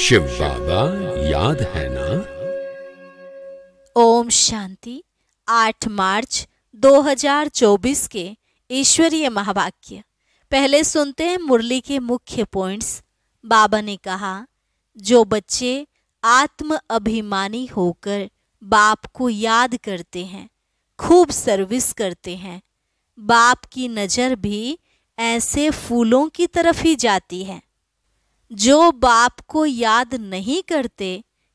शिव बाबा याद है ना ओम शांति 8 मार्च 2024 के ईश्वरीय महावाक्य पहले सुनते हैं मुरली के मुख्य पॉइंट्स बाबा ने कहा जो बच्चे आत्म अभिमानी होकर बाप को याद करते हैं खूब सर्विस करते हैं बाप की नज़र भी ऐसे फूलों की तरफ ही जाती है जो बाप को याद नहीं करते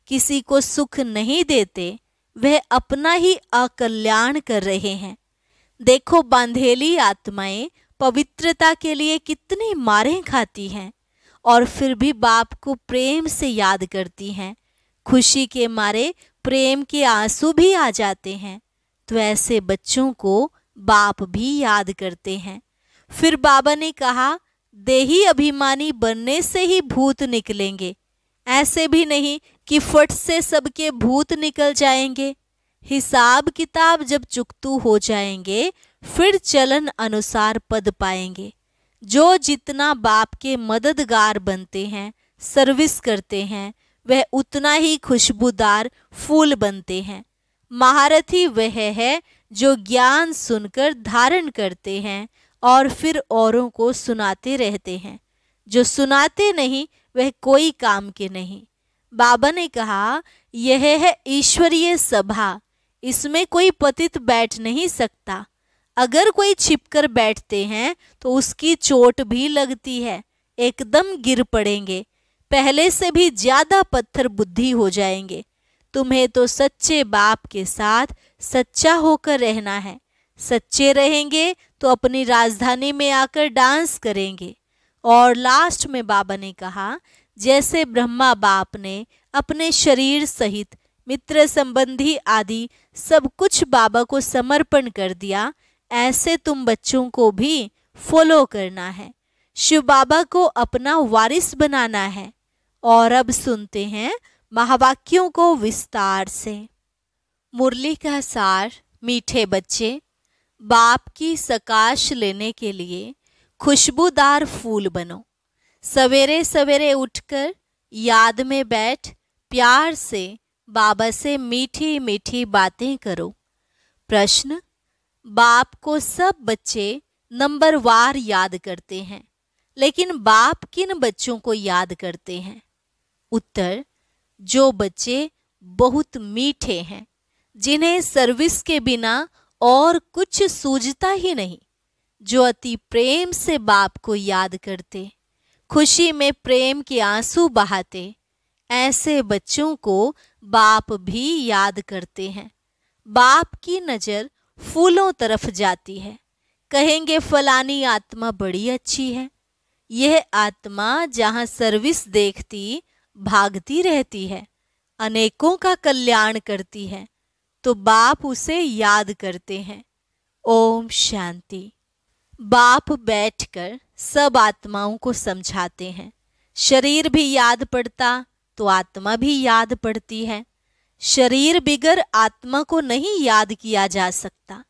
किसी को सुख नहीं देते वह अपना ही अकल्याण कर रहे हैं देखो बांधेली आत्माएं पवित्रता के लिए कितनी मारें खाती हैं और फिर भी बाप को प्रेम से याद करती हैं खुशी के मारे प्रेम के आंसू भी आ जाते हैं तो ऐसे बच्चों को बाप भी याद करते हैं फिर बाबा ने कहा देही अभिमानी बनने से ही भूत निकलेंगे ऐसे भी नहीं कि फट से सबके भूत निकल जाएंगे हिसाब किताब जब चुकतू हो जाएंगे फिर चलन अनुसार पद पाएंगे जो जितना बाप के मददगार बनते हैं सर्विस करते हैं वह उतना ही खुशबूदार फूल बनते हैं महारथी वह है जो ज्ञान सुनकर धारण करते हैं और फिर औरों को सुनाते रहते हैं जो सुनाते नहीं वह कोई काम के नहीं बाबा ने कहा यह है ईश्वरीय सभा इसमें कोई पतित बैठ नहीं सकता अगर कोई छिपकर बैठते हैं तो उसकी चोट भी लगती है एकदम गिर पड़ेंगे पहले से भी ज़्यादा पत्थर बुद्धि हो जाएंगे तुम्हें तो सच्चे बाप के साथ सच्चा होकर रहना है सच्चे रहेंगे तो अपनी राजधानी में आकर डांस करेंगे और लास्ट में बाबा ने कहा जैसे ब्रह्मा बाप ने अपने शरीर सहित मित्र संबंधी आदि सब कुछ बाबा को समर्पण कर दिया ऐसे तुम बच्चों को भी फॉलो करना है शिव बाबा को अपना वारिस बनाना है और अब सुनते हैं महावाक्यों को विस्तार से मुरली का सार मीठे बच्चे बाप की सकाश लेने के लिए खुशबूदार फूल बनो सवेरे सवेरे उठकर याद में बैठ प्यार से बाबा से मीठी मीठी बातें करो प्रश्न बाप को सब बच्चे नंबर वार याद करते हैं लेकिन बाप किन बच्चों को याद करते हैं उत्तर जो बच्चे बहुत मीठे हैं जिन्हें सर्विस के बिना और कुछ सूझता ही नहीं जो अति प्रेम से बाप को याद करते खुशी में प्रेम के आंसू बहाते ऐसे बच्चों को बाप भी याद करते हैं बाप की नज़र फूलों तरफ जाती है कहेंगे फलानी आत्मा बड़ी अच्छी है यह आत्मा जहाँ सर्विस देखती भागती रहती है अनेकों का कल्याण करती है तो बाप उसे याद करते हैं ओम शांति बाप बैठकर सब आत्माओं को समझाते हैं शरीर भी याद पड़ता तो आत्मा भी याद पड़ती है शरीर बिगर आत्मा को नहीं याद किया जा सकता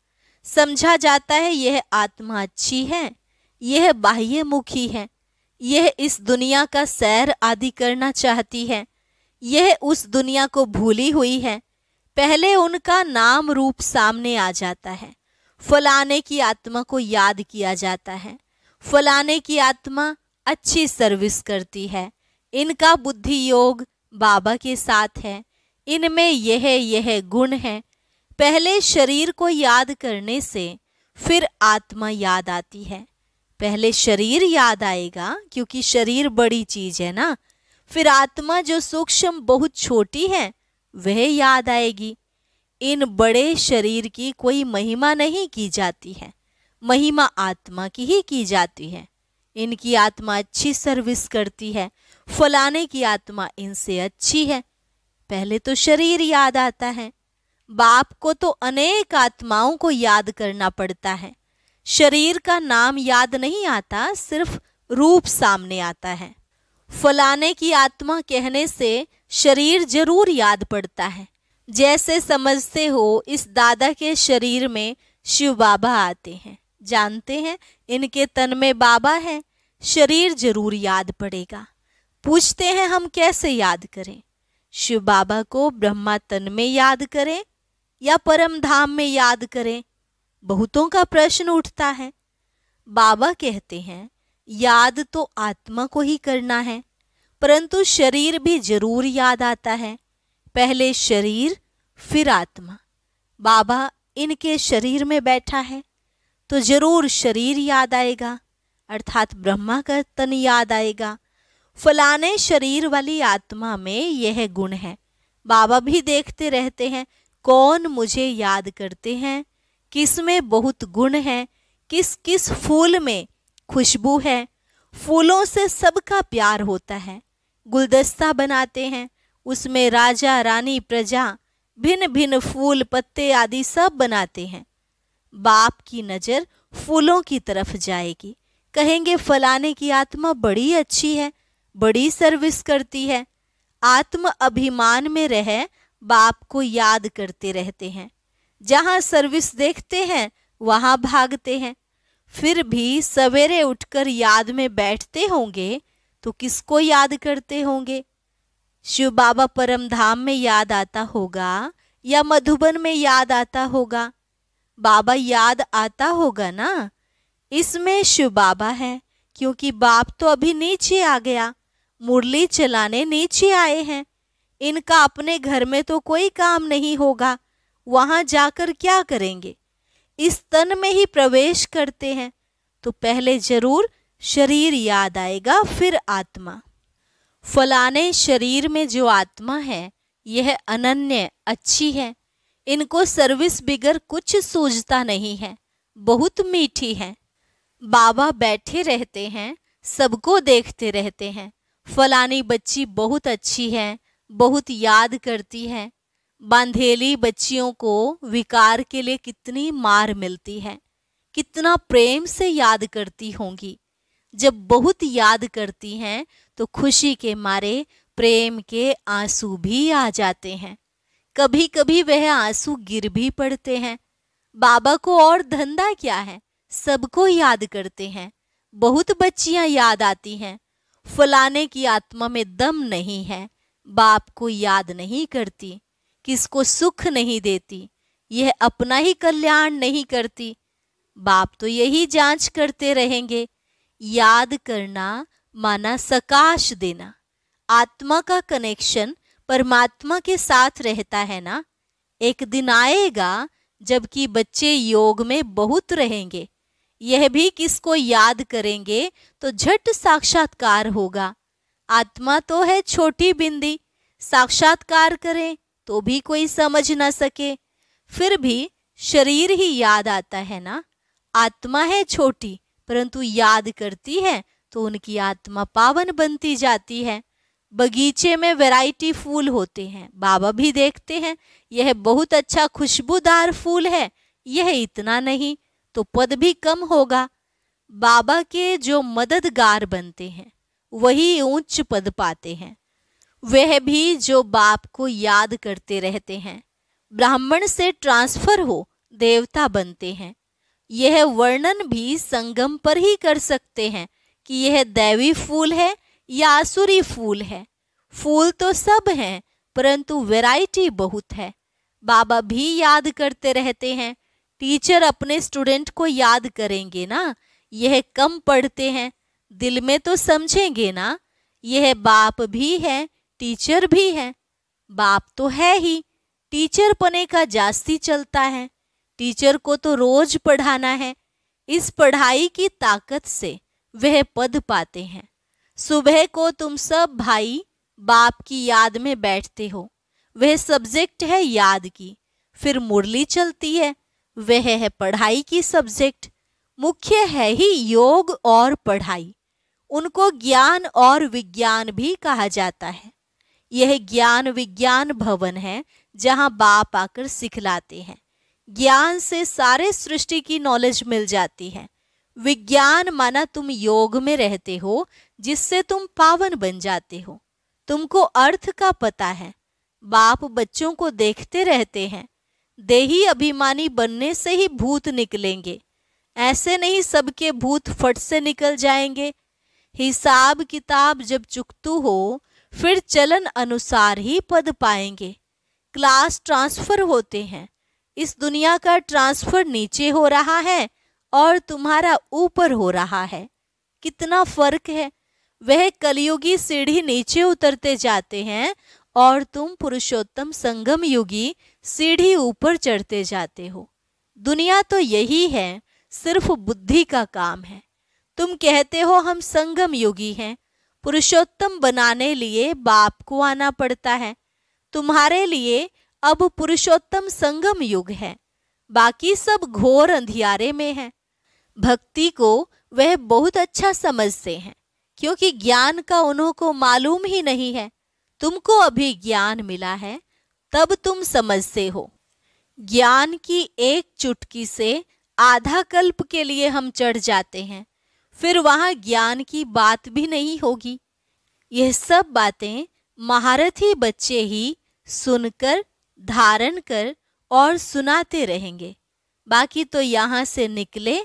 समझा जाता है यह आत्मा अच्छी है यह बाह्य मुखी है यह इस दुनिया का सैर आदि करना चाहती है यह उस दुनिया को भूली हुई है पहले उनका नाम रूप सामने आ जाता है फलाने की आत्मा को याद किया जाता है फलाने की आत्मा अच्छी सर्विस करती है इनका बुद्धि योग बाबा के साथ है इनमें यह यह गुण है पहले शरीर को याद करने से फिर आत्मा याद आती है पहले शरीर याद आएगा क्योंकि शरीर बड़ी चीज है ना फिर आत्मा जो सूक्ष्म बहुत छोटी है वह याद आएगी इन बड़े शरीर की कोई महिमा नहीं की जाती है महिमा आत्मा की ही की जाती है इनकी आत्मा अच्छी सर्विस करती है फलाने की आत्मा इनसे अच्छी है पहले तो शरीर याद आता है बाप को तो अनेक आत्माओं को याद करना पड़ता है शरीर का नाम याद नहीं आता सिर्फ रूप सामने आता है फलाने की आत्मा कहने से शरीर जरूर याद पड़ता है जैसे समझते हो इस दादा के शरीर में शिव बाबा आते हैं जानते हैं इनके तन में बाबा है शरीर जरूर याद पड़ेगा पूछते हैं हम कैसे याद करें शिव बाबा को ब्रह्मा तन में याद करें या परम धाम में याद करें बहुतों का प्रश्न उठता है बाबा कहते हैं याद तो आत्मा को ही करना है परंतु शरीर भी जरूर याद आता है पहले शरीर फिर आत्मा बाबा इनके शरीर में बैठा है तो जरूर शरीर याद आएगा अर्थात ब्रह्मा का तन याद आएगा फलाने शरीर वाली आत्मा में यह गुण है बाबा भी देखते रहते हैं कौन मुझे याद करते हैं किस में बहुत गुण है किस किस फूल में खुशबू है फूलों से सबका प्यार होता है गुलदस्ता बनाते हैं उसमें राजा रानी प्रजा भिन्न भिन्न फूल पत्ते आदि सब बनाते हैं बाप की नज़र फूलों की तरफ जाएगी कहेंगे फलाने की आत्मा बड़ी अच्छी है बड़ी सर्विस करती है आत्म अभिमान में रह बाप को याद करते रहते हैं जहाँ सर्विस देखते हैं वहाँ भागते हैं फिर भी सवेरे उठकर याद में बैठते होंगे तो किसको याद करते होंगे शिव बाबा परम धाम में याद आता होगा या मधुबन में याद आता होगा बाबा याद आता होगा ना इसमें शिव बाबा है क्योंकि बाप तो अभी नीचे आ गया मुरली चलाने नीचे आए हैं इनका अपने घर में तो कोई काम नहीं होगा वहां जाकर क्या करेंगे इस तन में ही प्रवेश करते हैं तो पहले जरूर शरीर याद आएगा फिर आत्मा फलाने शरीर में जो आत्मा है यह अनन्य अच्छी है इनको सर्विस बिगर कुछ सूझता नहीं है बहुत मीठी है बाबा बैठे रहते हैं सबको देखते रहते हैं फलानी बच्ची बहुत अच्छी है बहुत याद करती है बांधेली बच्चियों को विकार के लिए कितनी मार मिलती है कितना प्रेम से याद करती होंगी जब बहुत याद करती हैं तो खुशी के मारे प्रेम के आंसू भी आ जाते हैं कभी कभी वह आंसू गिर भी पड़ते हैं बाबा को और धंधा क्या है सबको याद करते हैं बहुत बच्चियां याद आती हैं फलाने की आत्मा में दम नहीं है बाप को याद नहीं करती किसको सुख नहीं देती यह अपना ही कल्याण नहीं करती बाप तो यही जांच करते रहेंगे याद करना माना सकाश देना आत्मा का कनेक्शन परमात्मा के साथ रहता है ना एक दिन आएगा जबकि बच्चे योग में बहुत रहेंगे यह भी किसको याद करेंगे तो झट साक्षात्कार होगा आत्मा तो है छोटी बिंदी साक्षात्कार करें तो भी कोई समझ ना सके फिर भी शरीर ही याद आता है ना आत्मा है छोटी परंतु याद करती है तो उनकी आत्मा पावन बनती जाती है बगीचे में वैरायटी फूल होते हैं बाबा भी देखते हैं यह बहुत अच्छा खुशबूदार फूल है यह इतना नहीं तो पद भी कम होगा बाबा के जो मददगार बनते हैं वही उच्च पद पाते हैं वह भी जो बाप को याद करते रहते हैं ब्राह्मण से ट्रांसफर हो देवता बनते हैं यह वर्णन भी संगम पर ही कर सकते हैं कि यह दैवी फूल है या आसुरी फूल है फूल तो सब हैं परंतु वैरायटी बहुत है बाबा भी याद करते रहते हैं टीचर अपने स्टूडेंट को याद करेंगे ना यह कम पढ़ते हैं दिल में तो समझेंगे ना यह बाप भी है टीचर भी है बाप तो है ही टीचर पने का जास्ती चलता है टीचर को तो रोज पढ़ाना है इस पढ़ाई की ताकत से वह पद पाते हैं सुबह को तुम सब भाई बाप की याद में बैठते हो वह सब्जेक्ट है याद की फिर मुरली चलती है वह है पढ़ाई की सब्जेक्ट मुख्य है ही योग और पढ़ाई उनको ज्ञान और विज्ञान भी कहा जाता है यह ज्ञान विज्ञान भवन है जहाँ बाप आकर सिखलाते हैं ज्ञान से सारे सृष्टि की नॉलेज मिल जाती है विज्ञान माना तुम योग में रहते हो जिससे तुम पावन बन जाते हो तुमको अर्थ का पता है बाप बच्चों को देखते रहते हैं देही अभिमानी बनने से ही भूत निकलेंगे ऐसे नहीं सबके भूत फट से निकल जाएंगे हिसाब किताब जब चुकतू हो फिर चलन अनुसार ही पद पाएंगे क्लास ट्रांसफर होते हैं इस दुनिया का ट्रांसफर नीचे हो रहा है और तुम्हारा ऊपर हो रहा है कितना फर्क है वह कलयुगी सीढ़ी नीचे उतरते जाते हैं और तुम पुरुषोत्तम संगम युगी सीढ़ी ऊपर चढ़ते जाते हो दुनिया तो यही है सिर्फ बुद्धि का काम है तुम कहते हो हम संगम योगी हैं पुरुषोत्तम बनाने लिए बाप को आना पड़ता है तुम्हारे लिए अब पुरुषोत्तम संगम युग है बाकी सब घोर अंधियारे में है भक्ति को वह बहुत अच्छा समझते हैं क्योंकि ज्ञान का उन्हों को मालूम ही नहीं है तुमको अभी ज्ञान मिला है तब तुम समझते हो ज्ञान की एक चुटकी से आधा कल्प के लिए हम चढ़ जाते हैं फिर वहाँ ज्ञान की बात भी नहीं होगी यह सब बातें महारथी बच्चे ही सुनकर धारण कर और सुनाते रहेंगे बाकी तो यहाँ से निकले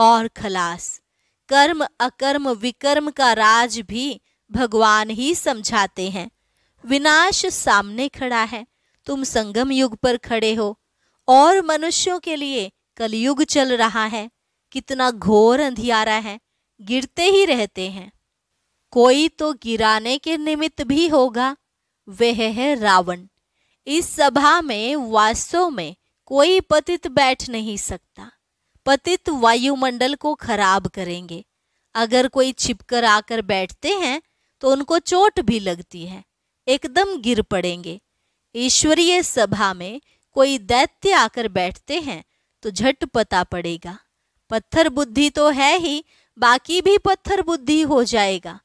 और खलास कर्म अकर्म विकर्म का राज भी भगवान ही समझाते हैं विनाश सामने खड़ा है तुम संगम युग पर खड़े हो और मनुष्यों के लिए कलयुग चल रहा है कितना घोर अंधियारा है गिरते ही रहते हैं कोई तो गिराने के निमित्त भी होगा वह है रावण इस सभा में वास्तव में कोई पतित बैठ नहीं सकता पतित वायुमंडल को खराब करेंगे अगर कोई छिपकर आकर बैठते हैं तो उनको चोट भी लगती है एकदम गिर पड़ेंगे ईश्वरीय सभा में कोई दैत्य आकर बैठते हैं तो झट पता पड़ेगा पत्थर बुद्धि तो है ही बाकी भी पत्थर बुद्धि हो जाएगा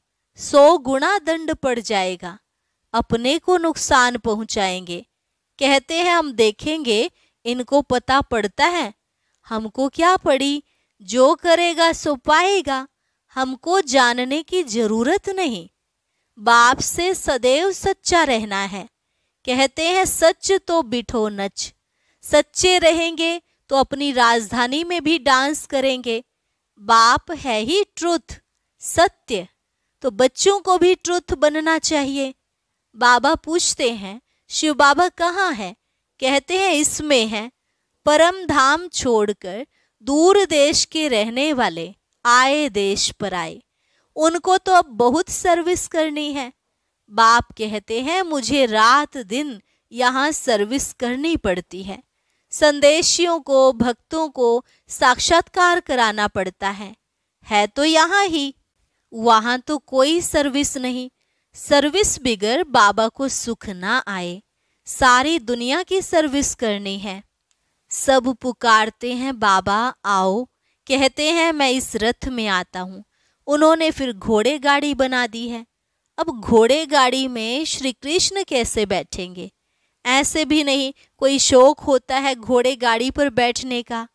सौ गुणा दंड पड़ जाएगा अपने को नुकसान पहुंचाएंगे कहते हैं हम देखेंगे इनको पता पड़ता है हमको क्या पड़ी जो करेगा सो पाएगा हमको जानने की जरूरत नहीं बाप से सदैव सच्चा रहना है कहते हैं सच तो बिठो नच सच्चे रहेंगे तो अपनी राजधानी में भी डांस करेंगे बाप है ही ट्रुथ सत्य तो बच्चों को भी ट्रुथ बनना चाहिए बाबा पूछते हैं शिव बाबा कहाँ हैं कहते हैं इसमें हैं परम धाम छोड़कर दूर देश के रहने वाले आए देश पर आए उनको तो अब बहुत सर्विस करनी है बाप कहते हैं मुझे रात दिन यहाँ सर्विस करनी पड़ती है संदेशियों को भक्तों को साक्षात्कार कराना पड़ता है है तो यहाँ ही वहाँ तो कोई सर्विस नहीं सर्विस बिगर बाबा को सुख ना आए सारी दुनिया की सर्विस करनी है सब पुकारते हैं बाबा आओ कहते हैं मैं इस रथ में आता हूँ उन्होंने फिर घोड़े गाड़ी बना दी है अब घोड़े गाड़ी में श्री कृष्ण कैसे बैठेंगे ऐसे भी नहीं कोई शौक होता है घोड़े गाड़ी पर बैठने का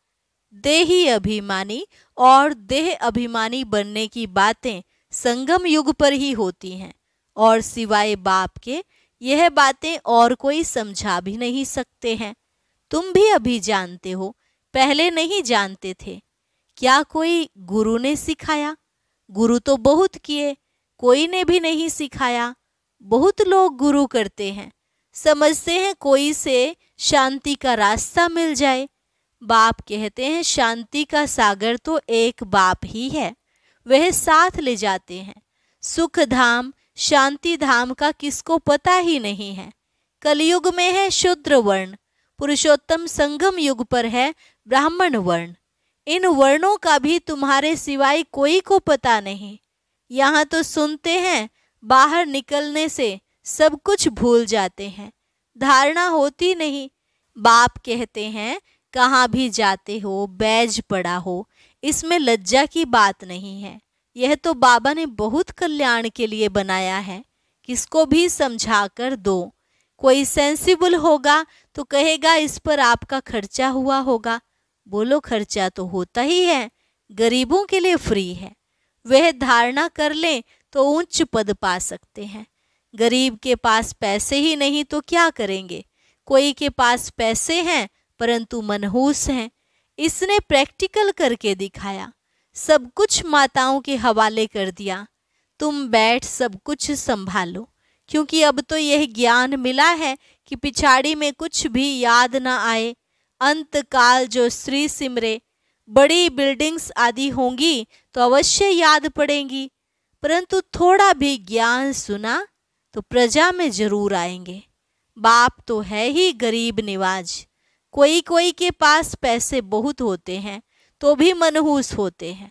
देही अभिमानी और देह अभिमानी बनने की बातें संगम युग पर ही होती हैं और सिवाय बाप के यह बातें और कोई समझा भी नहीं सकते हैं तुम भी अभी जानते हो पहले नहीं जानते थे क्या कोई गुरु ने सिखाया गुरु तो बहुत किए कोई ने भी नहीं सिखाया बहुत लोग गुरु करते हैं समझते हैं कोई से शांति का रास्ता मिल जाए बाप कहते हैं शांति का सागर तो एक बाप ही है वह साथ ले जाते हैं सुख धाम शांति धाम का किसको पता ही नहीं है कलयुग में है शुद्र वर्ण पुरुषोत्तम संगम युग पर है ब्राह्मण वर्ण इन वर्णों का भी तुम्हारे सिवाय कोई को पता नहीं यहाँ तो सुनते हैं बाहर निकलने से सब कुछ भूल जाते हैं धारणा होती नहीं बाप कहते हैं कहाँ भी जाते हो बैज पड़ा हो इसमें लज्जा की बात नहीं है यह तो बाबा ने बहुत कल्याण के लिए बनाया है किसको भी समझा कर दो कोई सेंसिबल होगा तो कहेगा इस पर आपका खर्चा हुआ होगा बोलो खर्चा तो होता ही है गरीबों के लिए फ्री है वह धारणा कर लें तो उच्च पद पा सकते हैं गरीब के पास पैसे ही नहीं तो क्या करेंगे कोई के पास पैसे हैं परंतु मनहूस हैं इसने प्रैक्टिकल करके दिखाया सब कुछ माताओं के हवाले कर दिया तुम बैठ सब कुछ संभालो क्योंकि अब तो यह ज्ञान मिला है कि पिछाड़ी में कुछ भी याद न आए अंत काल जो श्री सिमरे बड़ी बिल्डिंग्स आदि होंगी तो अवश्य याद पड़ेंगी परंतु थोड़ा भी ज्ञान सुना तो प्रजा में जरूर आएंगे बाप तो है ही गरीब निवाज कोई कोई के पास पैसे बहुत होते हैं तो भी मनहूस होते हैं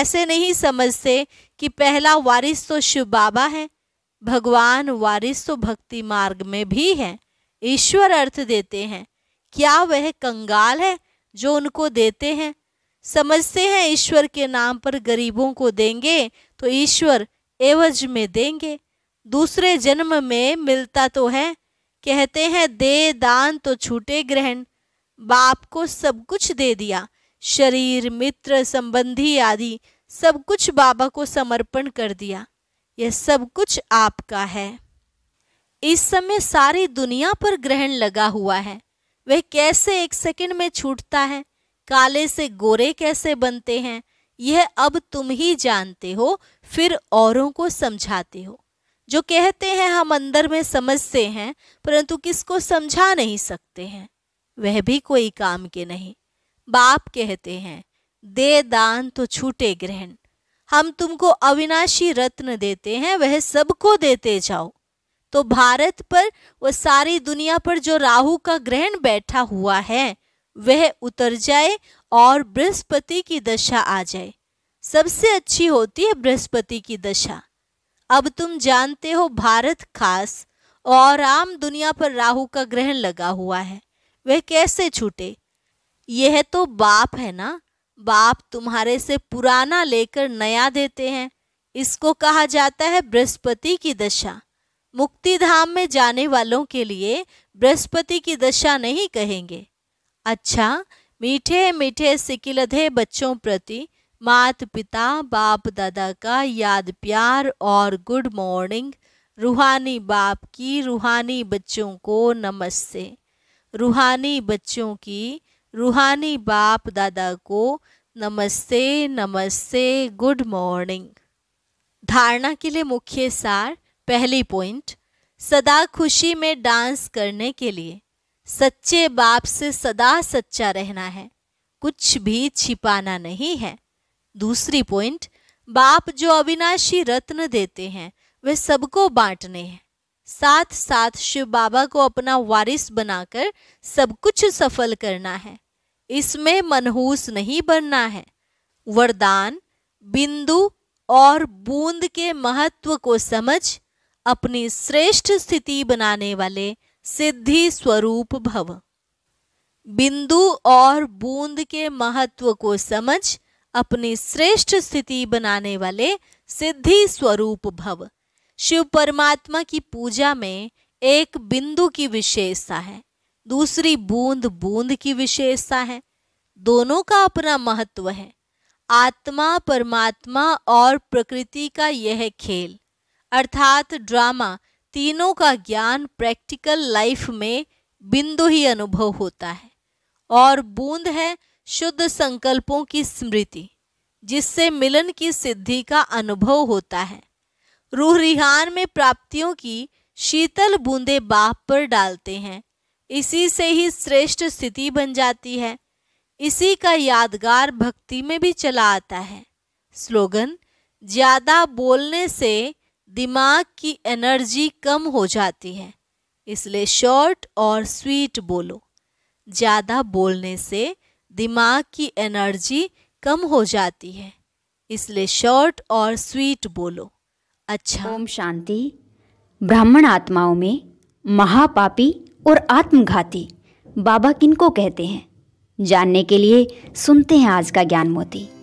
ऐसे नहीं समझते कि पहला वारिस तो शिव बाबा है भगवान वारिस तो भक्ति मार्ग में भी है ईश्वर अर्थ देते हैं क्या वह कंगाल है जो उनको देते हैं समझते हैं ईश्वर के नाम पर गरीबों को देंगे तो ईश्वर एवज में देंगे दूसरे जन्म में मिलता तो है कहते हैं दे दान तो छूटे ग्रहण बाप को सब कुछ दे दिया शरीर मित्र संबंधी आदि सब कुछ बाबा को समर्पण कर दिया यह सब कुछ आपका है इस समय सारी दुनिया पर ग्रहण लगा हुआ है वह कैसे एक सेकंड में छूटता है काले से गोरे कैसे बनते हैं यह अब तुम ही जानते हो फिर औरों को समझाते हो जो कहते हैं हम अंदर में समझते हैं परंतु किसको समझा नहीं सकते हैं वह भी कोई काम के नहीं बाप कहते हैं दे दान तो छूटे ग्रहण हम तुमको अविनाशी रत्न देते हैं वह सबको देते जाओ तो भारत पर व सारी दुनिया पर जो राहु का ग्रहण बैठा हुआ है वह उतर जाए और बृहस्पति की दशा आ जाए सबसे अच्छी होती है बृहस्पति की दशा अब तुम जानते हो भारत खास और आम दुनिया पर राहु का ग्रहण लगा हुआ है वह कैसे छूटे यह तो बाप है ना बाप तुम्हारे से पुराना लेकर नया देते हैं इसको कहा जाता है बृहस्पति की दशा मुक्ति धाम में जाने वालों के लिए बृहस्पति की दशा नहीं कहेंगे अच्छा मीठे मीठे सिकिलधे बच्चों प्रति मात पिता बाप दादा का याद प्यार और गुड मॉर्निंग रूहानी बाप की रूहानी बच्चों को नमस्ते रूहानी बच्चों की रूहानी बाप दादा को नमस्ते नमस्ते गुड मॉर्निंग धारणा के लिए मुख्य सार पहली पॉइंट सदा खुशी में डांस करने के लिए सच्चे बाप से सदा सच्चा रहना है कुछ भी छिपाना नहीं है दूसरी पॉइंट बाप जो अविनाशी रत्न देते हैं वे सबको बांटने हैं साथ साथ शिव बाबा को अपना वारिस बनाकर सब कुछ सफल करना है इसमें मनहूस नहीं बनना है वरदान बिंदु और बूंद के महत्व को समझ अपनी श्रेष्ठ स्थिति बनाने वाले सिद्धि स्वरूप भव बिंदु और बूंद के महत्व को समझ अपनी श्रेष्ठ स्थिति बनाने वाले सिद्धि स्वरूप भव शिव परमात्मा की पूजा में एक बिंदु की विशेषता है दूसरी बूंद बूंद की विशेषता है दोनों का अपना महत्व है आत्मा परमात्मा और प्रकृति का यह खेल अर्थात ड्रामा तीनों का ज्ञान प्रैक्टिकल लाइफ में बिंदु ही अनुभव होता है और बूंद है शुद्ध संकल्पों की स्मृति जिससे मिलन की सिद्धि का अनुभव होता है रूह रिहान में प्राप्तियों की शीतल बूंदे बाह पर डालते हैं इसी से ही श्रेष्ठ स्थिति बन जाती है इसी का यादगार भक्ति में भी चला आता है स्लोगन ज़्यादा बोलने से दिमाग की एनर्जी कम हो जाती है इसलिए शॉर्ट और स्वीट बोलो ज़्यादा बोलने से दिमाग की एनर्जी कम हो जाती है इसलिए शॉर्ट और स्वीट बोलो अच्छा ओम शांति ब्राह्मण आत्माओं में महापापी और आत्मघाती बाबा किनको कहते हैं जानने के लिए सुनते हैं आज का ज्ञान मोती